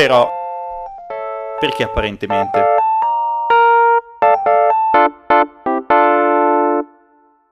Però, perché apparentemente?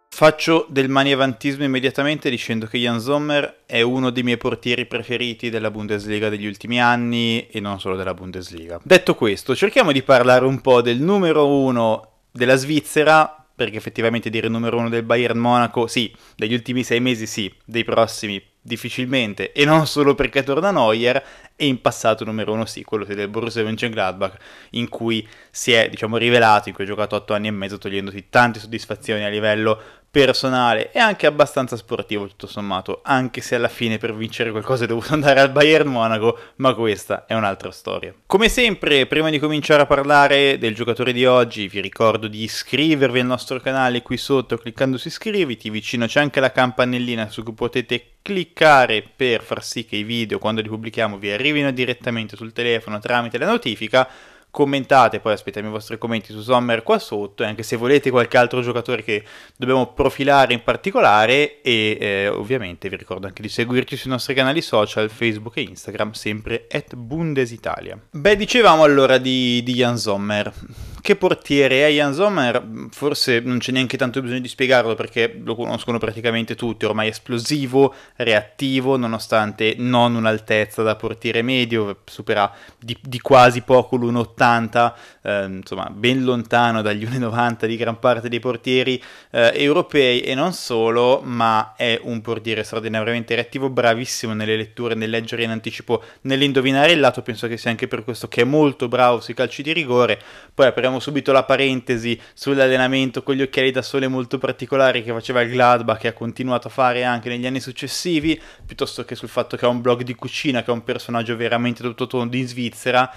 Faccio del maniavantismo immediatamente dicendo che Jan Sommer è uno dei miei portieri preferiti della Bundesliga degli ultimi anni e non solo della Bundesliga. Detto questo, cerchiamo di parlare un po' del numero uno della Svizzera, perché effettivamente dire numero uno del Bayern Monaco, sì, degli ultimi sei mesi sì, dei prossimi difficilmente, e non solo perché torna Neuer, e in passato numero uno sì, quello del Borussia Mönchengladbach, in cui si è, diciamo, rivelato, in cui ha giocato 8 anni e mezzo, togliendoti tante soddisfazioni a livello personale e anche abbastanza sportivo tutto sommato, anche se alla fine per vincere qualcosa è dovuto andare al Bayern Monaco, ma questa è un'altra storia. Come sempre, prima di cominciare a parlare del giocatore di oggi, vi ricordo di iscrivervi al nostro canale qui sotto cliccando su iscriviti, vicino c'è anche la campanellina su cui potete cliccare per far sì che i video quando li pubblichiamo vi arrivino direttamente sul telefono tramite la notifica commentate poi aspettiamo i vostri commenti su Sommer qua sotto e anche se volete qualche altro giocatore che dobbiamo profilare in particolare e eh, ovviamente vi ricordo anche di seguirci sui nostri canali social Facebook e Instagram sempre at Bundesitalia beh dicevamo allora di, di Jan Sommer che portiere è Jan Sommer forse non c'è neanche tanto bisogno di spiegarlo perché lo conoscono praticamente tutti ormai esplosivo, reattivo nonostante non un'altezza da portiere medio supera di, di quasi poco l'1,80 1,80, eh, insomma ben lontano dagli 1,90 di gran parte dei portieri eh, europei e non solo, ma è un portiere straordinariamente reattivo, bravissimo nelle letture, nel leggere in anticipo, nell'indovinare il lato, penso che sia anche per questo che è molto bravo sui calci di rigore. Poi apriamo subito la parentesi sull'allenamento con gli occhiali da sole molto particolari che faceva il Gladbach e ha continuato a fare anche negli anni successivi, piuttosto che sul fatto che ha un blog di cucina, che è un personaggio veramente tutto tondo in Svizzera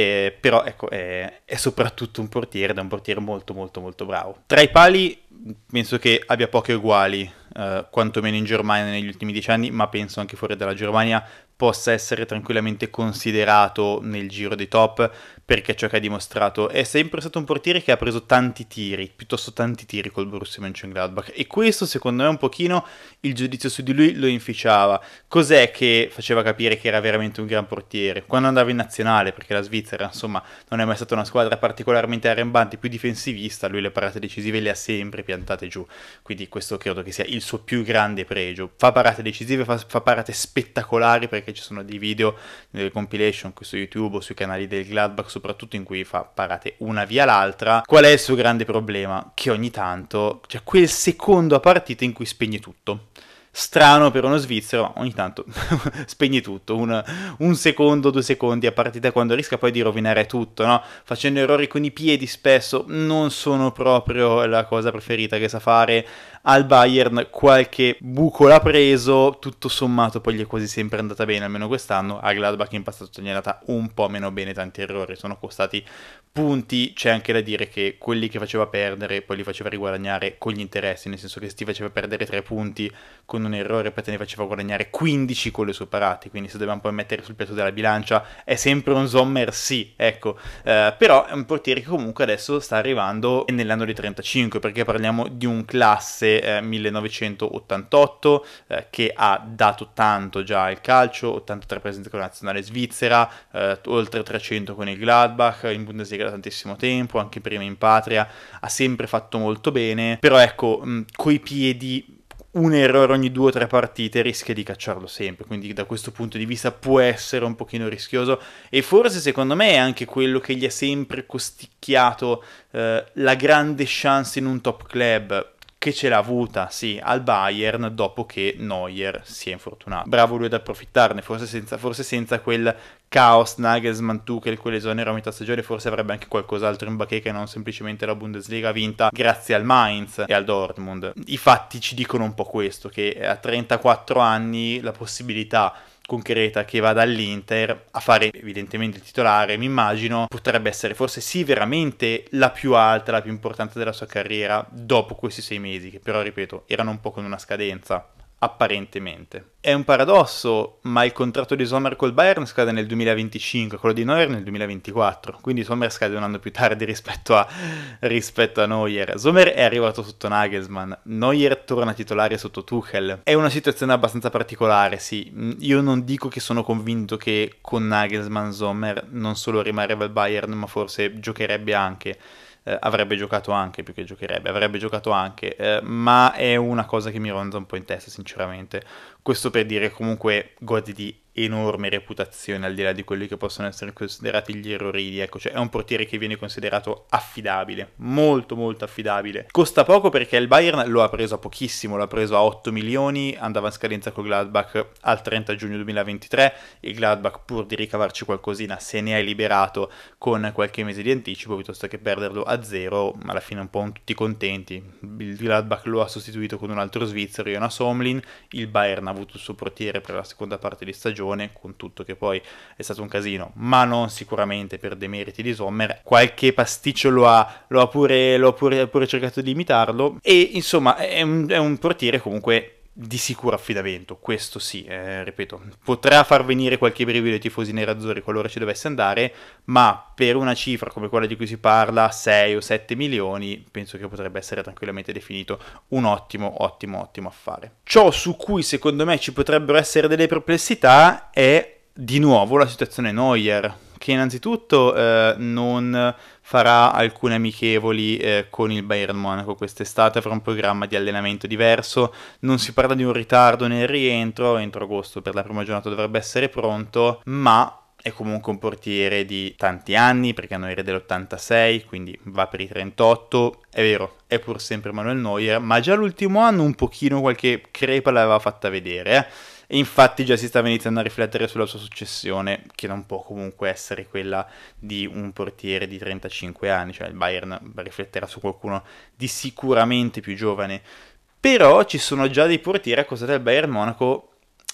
eh, però ecco, è, è, soprattutto un portiere ed è un portiere molto molto molto bravo. Tra i pali penso che abbia poche uguali, eh, quantomeno in Germania negli ultimi dieci anni, ma penso anche fuori dalla Germania, possa essere tranquillamente considerato nel giro dei top perché ciò che ha dimostrato è sempre stato un portiere che ha preso tanti tiri, piuttosto tanti tiri col Borussia Mönchengladbach e questo secondo me un pochino il giudizio su di lui lo inficiava. Cos'è che faceva capire che era veramente un gran portiere? Quando andava in nazionale, perché la Svizzera insomma non è mai stata una squadra particolarmente arrembante, più difensivista, lui le parate decisive le ha sempre piantate giù, quindi questo credo che sia il suo più grande pregio. Fa parate decisive, fa, fa parate spettacolari perché perché ci sono dei video delle compilation qui su YouTube o sui canali del Gladbach, soprattutto in cui fa parate una via l'altra. Qual è il suo grande problema? Che ogni tanto c'è cioè quel secondo a partita in cui spegne tutto strano per uno svizzero, ma ogni tanto spegni tutto, un, un, secondo, due secondi a partita quando rischia poi di rovinare tutto, no? facendo errori con i piedi spesso, non sono proprio la cosa preferita che sa fare, al Bayern qualche buco l'ha preso, tutto sommato poi gli è quasi sempre andata bene, almeno quest'anno, a Gladbach in passato gli è andata un po' meno bene, tanti errori, sono costati punti, c'è anche da dire che quelli che faceva perdere poi li faceva riguadagnare con gli interessi, nel senso che ti faceva perdere 3 punti con un errore, poi te ne faceva guadagnare 15 con le sue parate, quindi se dobbiamo poi mettere sul piatto della bilancia è sempre un Sommer sì, ecco, eh, però è un portiere che comunque adesso sta arrivando nell'anno di 35, perché parliamo di un classe del eh, 1988 eh, che ha dato tanto già al calcio, 83 presenze con la nazionale svizzera, eh, oltre 300 con il Gladbach, in Bundesliga da tantissimo tempo, anche prima in patria, ha sempre fatto molto bene, però ecco, mh, coi piedi un errore ogni due o tre partite rischia di cacciarlo sempre, quindi da questo punto di vista può essere un pochino rischioso e forse secondo me è anche quello che gli ha sempre costicchiato eh, la grande chance in un top club, che ce l'ha avuta, sì, al Bayern dopo che Neuer si è infortunato. Bravo lui ad approfittarne, forse senza, forse senza quel caos Nagelsmann Tuchel quell'esonero a metà stagione forse avrebbe anche qualcos'altro in bacheca e non semplicemente la Bundesliga vinta grazie al Mainz e al Dortmund. I fatti ci dicono un po' questo, che a 34 anni la possibilità concreta che va dall'Inter a fare evidentemente il titolare, mi immagino, potrebbe essere forse sì veramente la più alta, la più importante della sua carriera dopo questi sei mesi, che però ripeto erano un po' con una scadenza apparentemente. È un paradosso, ma il contratto di Sommer col Bayern scade nel 2025, quello di Neuer nel 2024, quindi Sommer scade un anno più tardi rispetto a, rispetto a Neuer. Sommer è arrivato sotto Nagelsmann, Neuer torna titolare sotto Tuchel. È una situazione abbastanza particolare, sì. Io non dico che sono convinto che con Nagelsmann Sommer non solo rimarrebbe al Bayern, ma forse giocherebbe anche eh, avrebbe giocato anche, più che giocherebbe, avrebbe giocato anche, eh, ma è una cosa che mi ronza un po' in testa sinceramente. Questo per dire comunque godi di enorme reputazione al di là di quelli che possono essere considerati gli errori di ecco, cioè è un portiere che viene considerato affidabile, molto molto affidabile. Costa poco perché il Bayern lo ha preso a pochissimo, lo ha preso a 8 milioni, andava in scadenza con Gladbach al 30 giugno 2023, il Gladbach pur di ricavarci qualcosina se ne è liberato con qualche mese di anticipo piuttosto che perderlo a zero, ma alla fine un po' tutti contenti. Il Gladbach lo ha sostituito con un altro svizzero, Jonas Omlin, il Bayern ha avuto il suo portiere per la seconda parte di stagione stagione, con tutto che poi è stato un casino, ma non sicuramente per demeriti di Sommer. Qualche pasticcio lo ha, lo ha, pure, lo ha pure, pure, cercato di imitarlo. E insomma, è un, è un portiere comunque di sicuro affidamento, questo sì, eh, ripeto, potrà far venire qualche brivido ai tifosi nerazzurri qualora ci dovesse andare, ma per una cifra come quella di cui si parla, 6 o 7 milioni, penso che potrebbe essere tranquillamente definito un ottimo, ottimo, ottimo affare. Ciò su cui secondo me ci potrebbero essere delle perplessità è di nuovo la situazione Neuer che innanzitutto eh, non farà alcune amichevoli eh, con il Bayern Monaco quest'estate, avrà un programma di allenamento diverso, non si parla di un ritardo nel rientro, entro agosto per la prima giornata dovrebbe essere pronto, ma è comunque un portiere di tanti anni perché Neuer è dell'86, quindi va per i 38, è vero, è pur sempre Manuel Neuer, ma già l'ultimo anno un pochino qualche crepa l'aveva fatta vedere, eh e infatti già si stava iniziando a riflettere sulla sua successione, che non può comunque essere quella di un portiere di 35 anni, cioè il Bayern rifletterà su qualcuno di sicuramente più giovane. Però ci sono già dei portieri a cosa del Bayern Monaco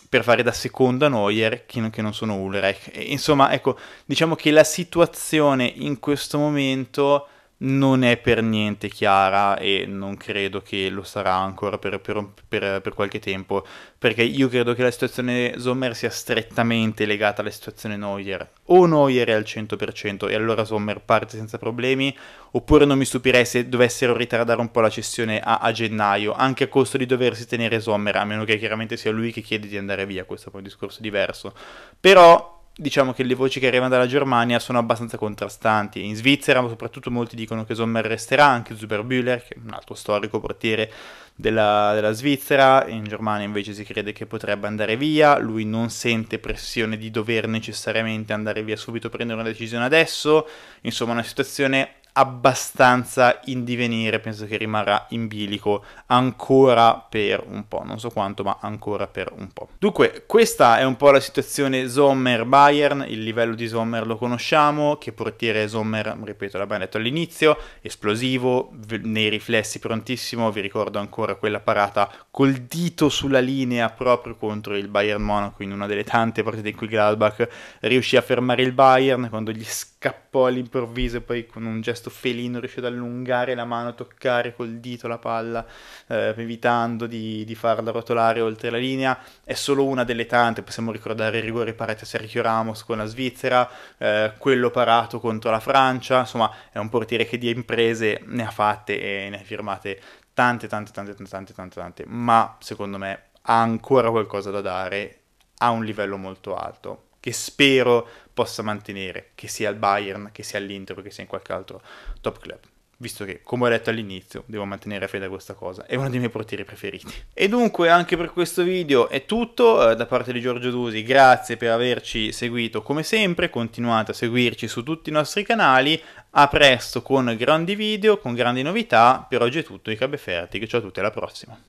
per fare da seconda Neuer che non, sono Ulrich. E, insomma, ecco, diciamo che la situazione in questo momento non è per niente chiara e non credo che lo sarà ancora per, per, per, per, qualche tempo, perché io credo che la situazione Sommer sia strettamente legata alla situazione Neuer. O Neuer è al 100% e allora Sommer parte senza problemi, oppure non mi stupirei se dovessero ritardare un po' la cessione a, a gennaio, anche a costo di doversi tenere Sommer, a meno che chiaramente sia lui che chiede di andare via, questo è un discorso diverso. Però diciamo che le voci che arrivano dalla Germania sono abbastanza contrastanti. In Svizzera soprattutto molti dicono che Sommer resterà, anche Zuberbühler, che è un altro storico portiere della, della, Svizzera, in Germania invece si crede che potrebbe andare via, lui non sente pressione di dover necessariamente andare via subito, prendere una decisione adesso, insomma una situazione abbastanza in divenire, penso che rimarrà in bilico ancora per un po', non so quanto, ma ancora per un po'. Dunque, questa è un po' la situazione Sommer-Bayern, il livello di Sommer lo conosciamo, che portiere Sommer, ripeto, l'abbiamo detto all'inizio, esplosivo, nei riflessi prontissimo, vi ricordo ancora quella parata col dito sulla linea proprio contro il Bayern Monaco in una delle tante partite in cui Gladbach riuscì a fermare il Bayern quando gli scappò all'improvviso e poi con un gesto questo felino riesce ad allungare la mano, toccare col dito la palla, eh, evitando di, di, farla rotolare oltre la linea. È solo una delle tante, possiamo ricordare il rigore parato a Sergio Ramos con la Svizzera, eh, quello parato contro la Francia, insomma è un portiere che di imprese ne ha fatte e ne ha firmate tante, tante, tante, tante, tante, tante, tante, ma secondo me ha ancora qualcosa da dare a un livello molto alto che spero possa mantenere, che sia il Bayern, che sia l'Inter, che sia in qualche altro top club visto che, come ho detto all'inizio, devo mantenere fede a questa cosa, è uno dei miei portieri preferiti. E dunque anche per questo video è tutto eh, da parte di Giorgio Dusi, grazie per averci seguito come sempre, continuate a seguirci su tutti i nostri canali, a presto con grandi video, con grandi novità, per oggi è tutto, i Cabeferti, ciao a tutti, alla prossima!